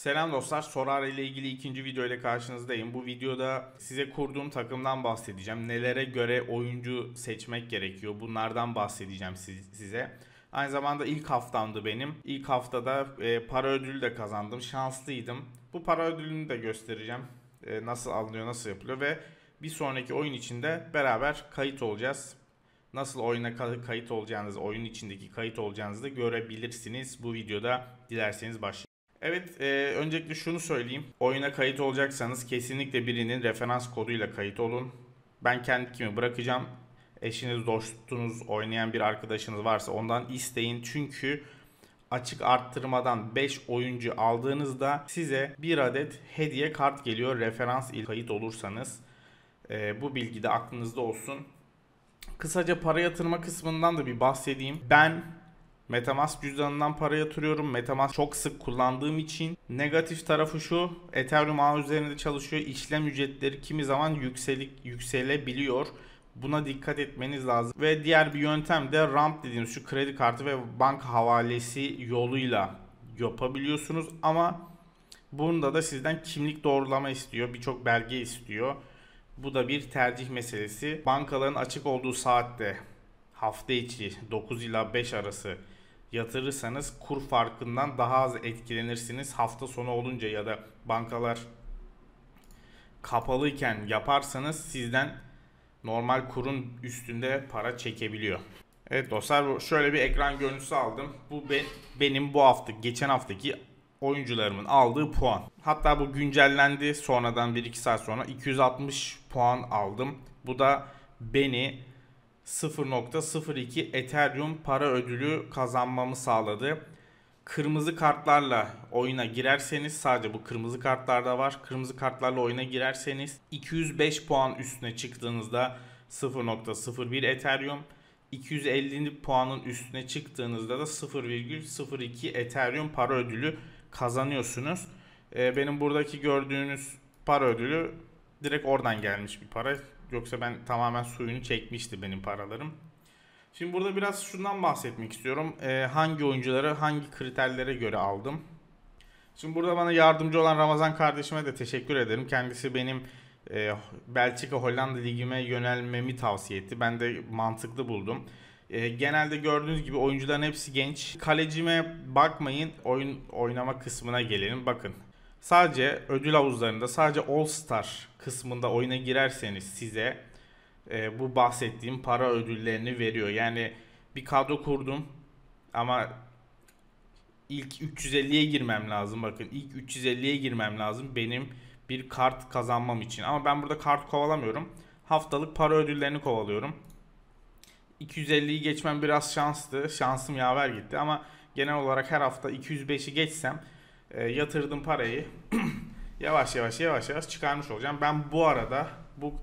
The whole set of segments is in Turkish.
Selam dostlar, Sorar ile ilgili ikinci video ile karşınızdayım. Bu videoda size kurduğum takımdan bahsedeceğim. Nelere göre oyuncu seçmek gerekiyor bunlardan bahsedeceğim size. Aynı zamanda ilk haftamdı benim. İlk haftada e, para ödülü de kazandım. Şanslıydım. Bu para ödülünü de göstereceğim. E, nasıl alınıyor, nasıl yapılıyor ve bir sonraki oyun içinde beraber kayıt olacağız. Nasıl oyuna kayıt olacağınızı, oyun içindeki kayıt olacağınızı da görebilirsiniz. Bu videoda dilerseniz başlayalım. Evet, e, öncelikle şunu söyleyeyim. Oyuna kayıt olacaksanız kesinlikle birinin referans koduyla kayıt olun. Ben kendi kimi bırakacağım. Eşiniz, dostunuz, oynayan bir arkadaşınız varsa ondan isteyin. Çünkü açık arttırmadan 5 oyuncu aldığınızda size bir adet hediye kart geliyor referans ile kayıt olursanız. E, bu bilgi de aklınızda olsun. Kısaca para yatırma kısmından da bir bahsedeyim. Ben Metamask cüzdanından para yatırıyorum. Metamask çok sık kullandığım için. Negatif tarafı şu. Ethereum ağ üzerinde çalışıyor. İşlem ücretleri kimi zaman yükselik, yükselebiliyor. Buna dikkat etmeniz lazım. Ve diğer bir yöntem de ramp dediğimiz şu kredi kartı ve banka havalesi yoluyla yapabiliyorsunuz. Ama bunda da sizden kimlik doğrulama istiyor. Birçok belge istiyor. Bu da bir tercih meselesi. Bankaların açık olduğu saatte hafta içi 9 ila 5 arası yatırırsanız kur farkından daha az etkilenirsiniz. Hafta sonu olunca ya da bankalar kapalıyken yaparsanız sizden normal kurun üstünde para çekebiliyor. Evet dostlar şöyle bir ekran görüntüsü aldım. Bu be, benim bu hafta geçen haftaki oyuncularımın aldığı puan. Hatta bu güncellendi sonradan 1-2 saat sonra 260 puan aldım. Bu da beni 0.02 Ethereum para ödülü kazanmamı sağladı. Kırmızı kartlarla oyuna girerseniz sadece bu kırmızı kartlarda var. Kırmızı kartlarla oyuna girerseniz 205 puan üstüne çıktığınızda 0.01 Ethereum 250 puanın üstüne çıktığınızda da 0.02 Ethereum para ödülü kazanıyorsunuz. Ee, benim buradaki gördüğünüz para ödülü direkt oradan gelmiş bir para. Yoksa ben tamamen suyunu çekmişti benim paralarım. Şimdi burada biraz şundan bahsetmek istiyorum. Ee, hangi oyuncuları hangi kriterlere göre aldım? Şimdi burada bana yardımcı olan Ramazan kardeşime de teşekkür ederim. Kendisi benim e, Belçika Hollanda ligime yönelmemi tavsiye etti. Ben de mantıklı buldum. E, genelde gördüğünüz gibi oyuncuların hepsi genç. Kalecime bakmayın. Oyun oynama kısmına gelelim. Bakın Sadece ödül havuzlarında sadece All Star kısmında oyuna girerseniz size e, bu bahsettiğim para ödüllerini veriyor. Yani bir kadro kurdum ama ilk 350'ye girmem lazım. Bakın ilk 350'ye girmem lazım benim bir kart kazanmam için. Ama ben burada kart kovalamıyorum. Haftalık para ödüllerini kovalıyorum. 250'yi geçmem biraz şanstı. Şansım yaver gitti ama genel olarak her hafta 205'i geçsem e, ee, yatırdığım parayı yavaş yavaş yavaş yavaş çıkarmış olacağım. Ben bu arada bu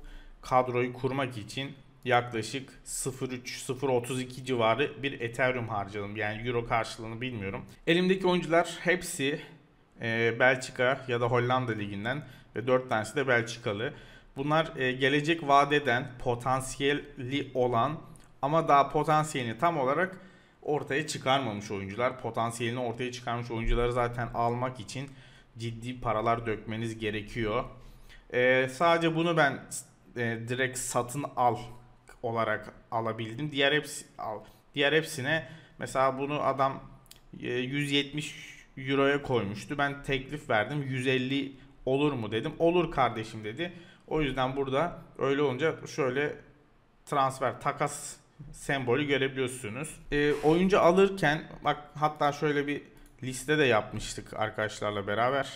kadroyu kurmak için yaklaşık 0.3-0.32 civarı bir Ethereum harcadım. Yani Euro karşılığını bilmiyorum. Elimdeki oyuncular hepsi e, Belçika ya da Hollanda liginden ve 4 tanesi de Belçikalı. Bunlar e, gelecek vadeden potansiyeli olan ama daha potansiyelini tam olarak ortaya çıkarmamış oyuncular. Potansiyelini ortaya çıkarmış oyuncuları zaten almak için ciddi paralar dökmeniz gerekiyor. Ee, sadece bunu ben e, direkt satın al olarak alabildim. Diğer hepsi al. Diğer hepsine mesela bunu adam e, 170 euroya koymuştu. Ben teklif verdim. 150 olur mu dedim. Olur kardeşim dedi. O yüzden burada öyle olunca şöyle transfer takas sembolü görebiliyorsunuz. E, oyuncu alırken bak hatta şöyle bir liste de yapmıştık arkadaşlarla beraber.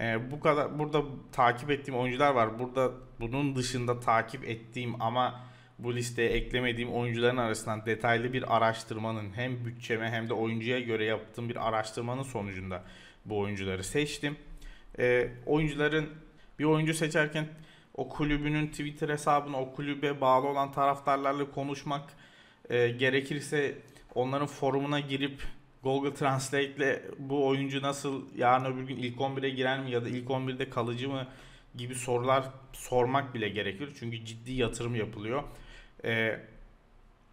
E, bu kadar burada takip ettiğim oyuncular var. Burada bunun dışında takip ettiğim ama bu listeye eklemediğim oyuncuların arasından detaylı bir araştırmanın hem bütçeme hem de oyuncuya göre yaptığım bir araştırmanın sonucunda bu oyuncuları seçtim. E, oyuncuların bir oyuncu seçerken o kulübünün Twitter hesabına, o kulübe bağlı olan taraftarlarla konuşmak e, gerekirse onların forumuna girip Google Translate ile bu oyuncu nasıl yarın öbür gün ilk 11'e girer mi ya da ilk 11'de kalıcı mı gibi sorular sormak bile gerekir. Çünkü ciddi yatırım yapılıyor. E,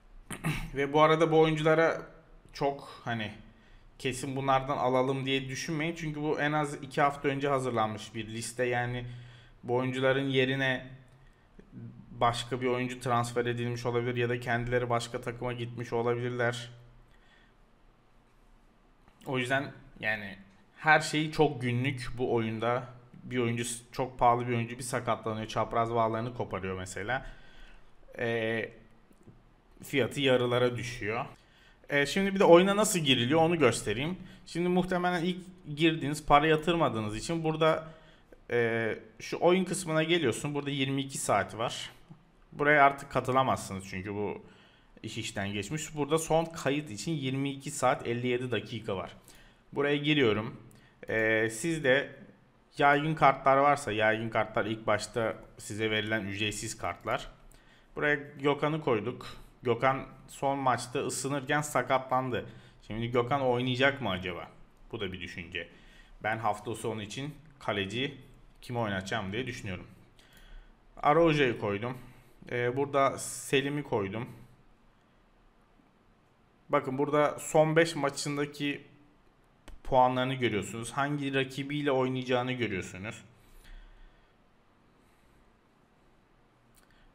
ve bu arada bu oyunculara çok hani kesin bunlardan alalım diye düşünmeyin. Çünkü bu en az 2 hafta önce hazırlanmış bir liste. Yani bu oyuncuların yerine başka bir oyuncu transfer edilmiş olabilir ya da kendileri başka takıma gitmiş olabilirler. O yüzden yani her şeyi çok günlük bu oyunda. Bir oyuncu çok pahalı bir oyuncu bir sakatlanıyor. Çapraz bağlarını koparıyor mesela. E, fiyatı yarılara düşüyor. E, şimdi bir de oyuna nasıl giriliyor onu göstereyim. Şimdi muhtemelen ilk girdiğiniz para yatırmadığınız için burada e, şu oyun kısmına geliyorsun. Burada 22 saat var. Buraya artık katılamazsınız çünkü bu iş işten geçmiş. Burada son kayıt için 22 saat 57 dakika var. Buraya giriyorum. E, ee, siz de yaygın kartlar varsa yaygın kartlar ilk başta size verilen ücretsiz kartlar. Buraya Gökhan'ı koyduk. Gökhan son maçta ısınırken sakatlandı. Şimdi Gökhan oynayacak mı acaba? Bu da bir düşünce. Ben hafta sonu için kaleci kim oynatacağım diye düşünüyorum. Aroja'yı koydum. Ee, burada Selim'i koydum. Bakın burada son 5 maçındaki puanlarını görüyorsunuz. Hangi rakibiyle oynayacağını görüyorsunuz.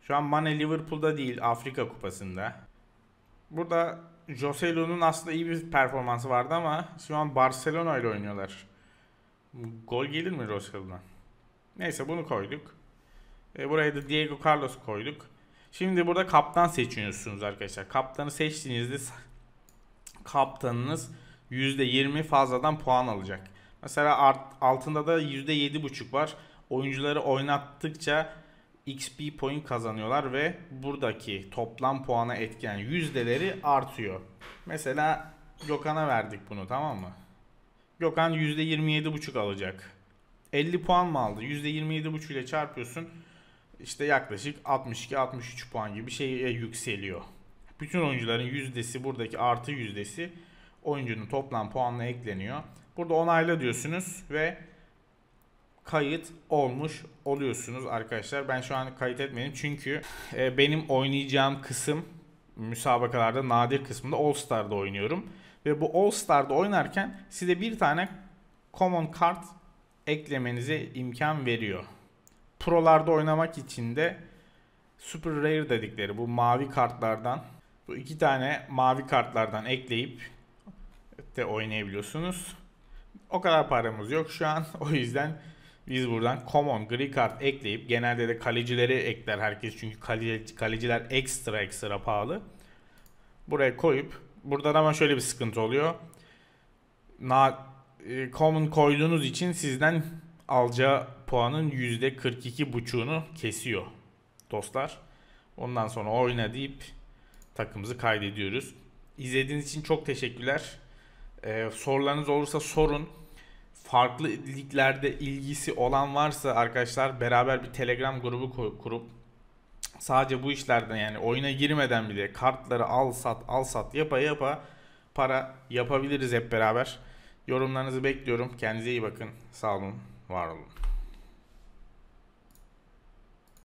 Şu an Mane Liverpool'da değil Afrika Kupası'nda. Burada Joselu'nun aslında iyi bir performansı vardı ama şu an Barcelona ile oynuyorlar. Gol gelir mi Joselu'dan? Neyse bunu koyduk. E, buraya da Diego Carlos koyduk. Şimdi burada kaptan seçiyorsunuz arkadaşlar. Kaptanı seçtiğinizde kaptanınız %20 fazladan puan alacak. Mesela art, altında da %7.5 var. Oyuncuları oynattıkça XP point kazanıyorlar ve buradaki toplam puana etken yüzdeleri artıyor. Mesela Gökhan'a verdik bunu tamam mı? Gökhan %27.5 alacak. 50 puan mı aldı? %27,5 ile çarpıyorsun. İşte yaklaşık 62-63 puan gibi bir şeye yükseliyor. Bütün oyuncuların yüzdesi buradaki artı yüzdesi oyuncunun toplam puanla ekleniyor. Burada onayla diyorsunuz ve kayıt olmuş oluyorsunuz arkadaşlar. Ben şu an kayıt etmedim çünkü e, benim oynayacağım kısım müsabakalarda nadir kısmında All Star'da oynuyorum. Ve bu All Star'da oynarken size bir tane Common Card eklemenize imkan veriyor. Pro'larda oynamak için de Super Rare dedikleri bu mavi kartlardan bu iki tane mavi kartlardan ekleyip de oynayabiliyorsunuz. O kadar paramız yok şu an. O yüzden biz buradan common gri kart ekleyip genelde de kalecileri ekler herkes çünkü kaleci, kaleciler ekstra ekstra pahalı. Buraya koyup buradan ama şöyle bir sıkıntı oluyor. Na e, common koyduğunuz için sizden alacağı puanın %42.5'unu kesiyor dostlar. Ondan sonra oyna deyip takımımızı kaydediyoruz. İzlediğiniz için çok teşekkürler. Ee, sorularınız olursa sorun. Farklı liglerde ilgisi olan varsa arkadaşlar beraber bir Telegram grubu kurup sadece bu işlerden yani oyuna girmeden bile kartları al sat al sat yapa yapa para yapabiliriz hep beraber. Yorumlarınızı bekliyorum. Kendinize iyi bakın. Sağ olun, var olun.